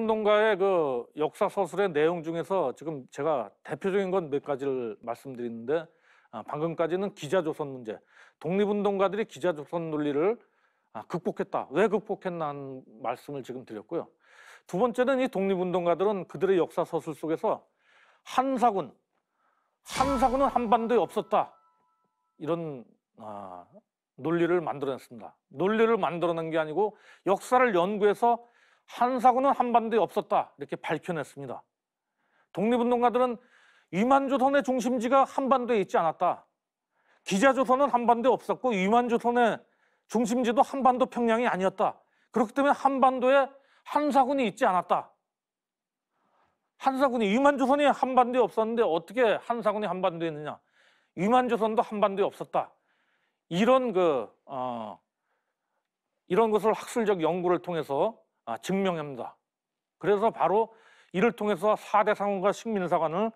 운동가의그 역사 서술의 내용 중에서 지금 제가 대표적인 건 몇 가지를 말씀드리는데 아, 방금까지는 기자조선 문제, 독립운동가들이 기자조선 논리를 아, 극복했다. 왜 극복했나 하는 말씀을 지금 드렸고요. 두 번째는 이 독립운동가들은 그들의 역사 서술 속에서 한사군, 한사군은 한반도에 없었다. 이런 아, 논리를 만들어냈습니다. 논리를 만들어낸 게 아니고 역사를 연구해서 한사고는 한반도에 없었다 이렇게 밝혀냈습니다. 독립운동가들은 위만조선의 중심지가 한반도에 있지 않았다. 기자조선은 한반도에 없었고 위만조선의 중심지도 한반도 평양이 아니었다. 그렇기 때문에 한반도에 한사군이 있지 않았다. 한사군이 위만조선이 한반도에 없었는데 어떻게 한사군이 한반도에 있느냐? 위만조선도 한반도에 없었다. 이런 그 어, 이런 것을 학술적 연구를 통해서 아, 증명합니다. 그래서 바로 이를 통해서 4대 상원과 식민사관을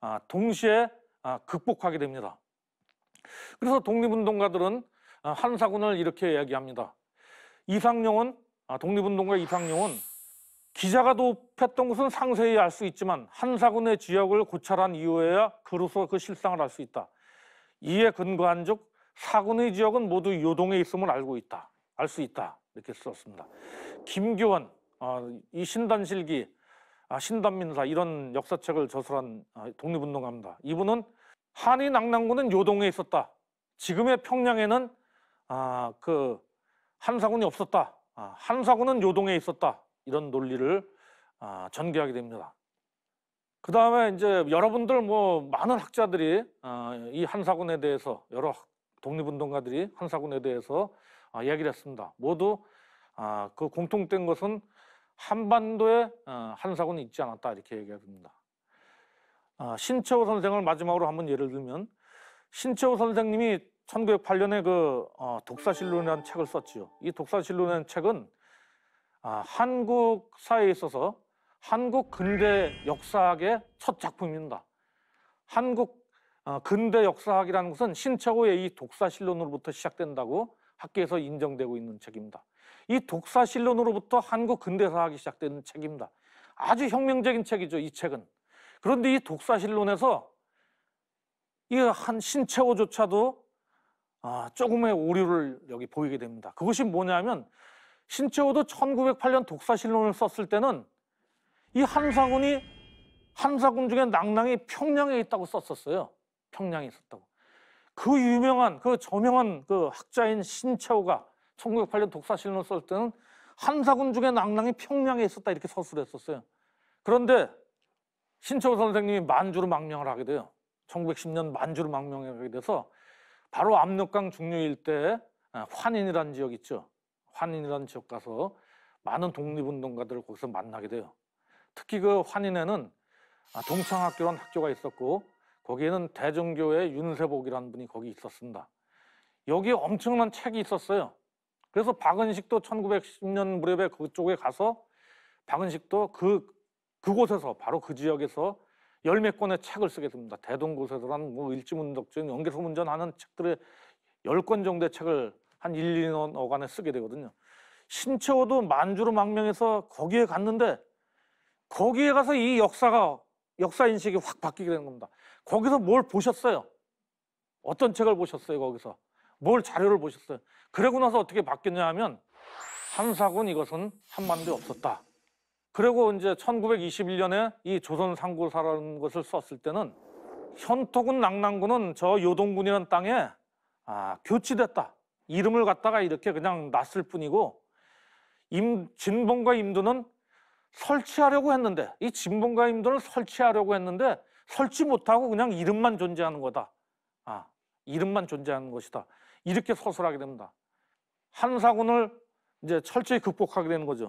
아, 동시에 아, 극복하게 됩니다. 그래서 독립운동가들은 한사군을 이렇게 이야기합니다. 이상용은 독립운동가 이상용은 기자가 도했던 것은 상세히 알 수 있지만 한사군의 지역을 고찰한 이후에야 그로서 그 실상을 알 수 있다. 이에 근거한 즉 사군의 지역은 모두 요동에 있음을 알고 있다. 알 수 있다. 이렇게 썼습니다. 김교환, 아, 이 신단실기, 아, 신단민사 이런 역사책을 저술한 아, 독립운동가입니다. 이분은 한인 낙랑군은 요동에 있었다. 지금의 평양에는 그 한사군이 없었다. 한사군은 요동에 있었다. 이런 논리를 전개하게 됩니다. 그 다음에 이제 여러분들 뭐 많은 학자들이 이 한사군에 대해서 여러 독립운동가들이 한사군에 대해서 이야기를 했습니다. 모두 아, 그 공통된 것은 한반도에 어, 한사고는 있지 않았다 이렇게 얘기합니다. 아, 신채호 선생을 마지막으로 한번 예를 들면 신채호 선생님이 1908년에 그 어, 독사신론이라는 책을 썼지요. 이 독사신론이라는 책은 아, 한국 사회에 있어서 한국 근대 역사학의 첫 작품입니다. 한국 어, 근대 역사학이라는 것은 신채호의 이 독사신론으로부터 시작된다고 학계에서 인정되고 있는 책입니다. 이 독사신론으로부터 한국 근대사학이 시작되는 책입니다. 아주 혁명적인 책이죠, 이 책은. 그런데 이 독사신론에서 이 한 신체호조차도 아, 조금의 오류를 여기 보이게 됩니다. 그것이 뭐냐면 신체호도 1908년 독사신론을 썼을 때는 이 한사군이 한사군 중에 낭랑이 평양에 있다고 썼었어요. 평양에 있었다고. 그 유명한 그 저명한 그 학자인 신채호가 1908년 독사실론 썼을 때는 한사군 중에 낭랑이 평양에 있었다 이렇게 서술했었어요. 그런데 신채호 선생님이 만주로 망명을 하게 돼요. 1910년 만주로 망명하게 돼서 바로 압록강 중류 일때 아, 환인이라는 지역 있죠. 환인이라는 지역 가서 많은 독립운동가들을 거기서 만나게 돼요. 특히 그 환인에는 아, 동창학교라는 학교가 있었고 거기에는 대종교의 윤세복이라는 분이 거기 있었습니다. 여기 엄청난 책이 있었어요. 그래서 박은식도 1910년 무렵에 그쪽에 가서 박은식도 그 그곳에서 바로 그 지역에서 열몇 권의 책을 쓰게 됩니다. 대동고세도란 뭐 일지문덕전, 연개소문전 하는 책들의 열권 정도의 책을 한 1, 2년 어간에 쓰게 되거든요. 신채호도 만주로 망명해서 거기에 갔는데 거기에 가서 이 역사가 역사 인식이 확 바뀌게 되는 겁니다. 거기서 뭘 보셨어요? 어떤 책을 보셨어요? 거기서 뭘 자료를 보셨어요? 그러고 나서 어떻게 바뀌냐 었 하면 한사군 이것은 한반도에 없었다. 그리고 이제 1921년에 이 조선 상고사라는 것을 썼을 때는 현토군 낙랑군은 저 요동군이라는 땅에 아, 교치됐다. 이름을 갖다가 이렇게 그냥 놨을 뿐이고 임, 진봉과 임두는 설치하려고 했는데 이 진본가임들을 설치하려고 했는데 설치 못하고 그냥 이름만 존재하는 거다. 아, 이름만 존재하는 것이다. 이렇게 서술하게 됩니다. 한사군을 이제 철저히 극복하게 되는 거죠.